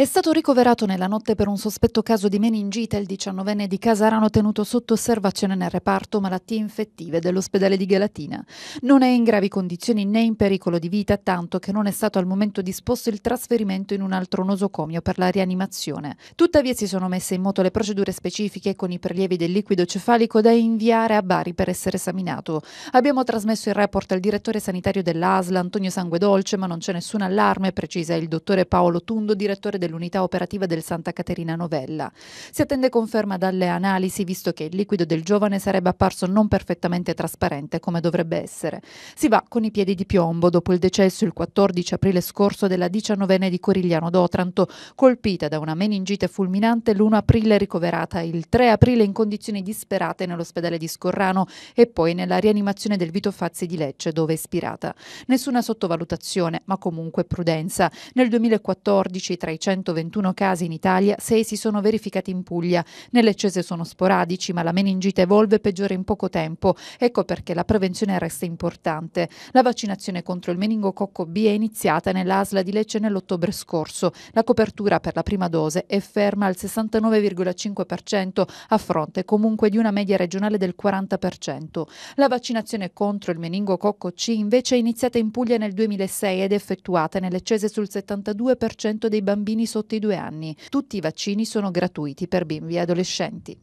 È stato ricoverato nella notte per un sospetto caso di meningite il 19enne di Casarano tenuto sotto osservazione nel reparto malattie infettive dell'ospedale di Galatina. Non è in gravi condizioni né in pericolo di vita, tanto che non è stato al momento disposto il trasferimento in un altro nosocomio per la rianimazione. Tuttavia si sono messe in moto le procedure specifiche con i prelievi del liquido cefalico da inviare a Bari per essere esaminato. Abbiamo trasmesso il report al direttore sanitario dell'ASL Antonio Sanguedolce, ma non c'è nessun allarme, precisa il dottore Paolo Tundo, direttore del dell'unità operativa del Santa Caterina Novella. Si attende conferma dalle analisi visto che il liquido del giovane sarebbe apparso non perfettamente trasparente come dovrebbe essere. Si va con i piedi di piombo dopo il decesso il 14 aprile scorso della diciannovenne di Corigliano d'Otranto, colpita da una meningite fulminante l'1 aprile ricoverata il 3 aprile in condizioni disperate nell'ospedale di Scorrano e poi nella rianimazione del Vito Fazzi di Lecce dove è ispirata. Nessuna sottovalutazione, ma comunque prudenza. Nel 2014 tra i 121 casi in Italia, 6 si sono verificati in Puglia. Nelle cese sono sporadici, ma la meningite evolve e peggiora in poco tempo. Ecco perché la prevenzione resta importante. La vaccinazione contro il meningococco B è iniziata nell'ASLA di Lecce nell'ottobre scorso. La copertura per la prima dose è ferma al 69,5% a fronte comunque di una media regionale del 40%. La vaccinazione contro il meningococco C invece è iniziata in Puglia nel 2006 ed effettuata nelle cese sul 72% dei bambini bambini sotto i due anni. Tutti i vaccini sono gratuiti per bimbi e adolescenti.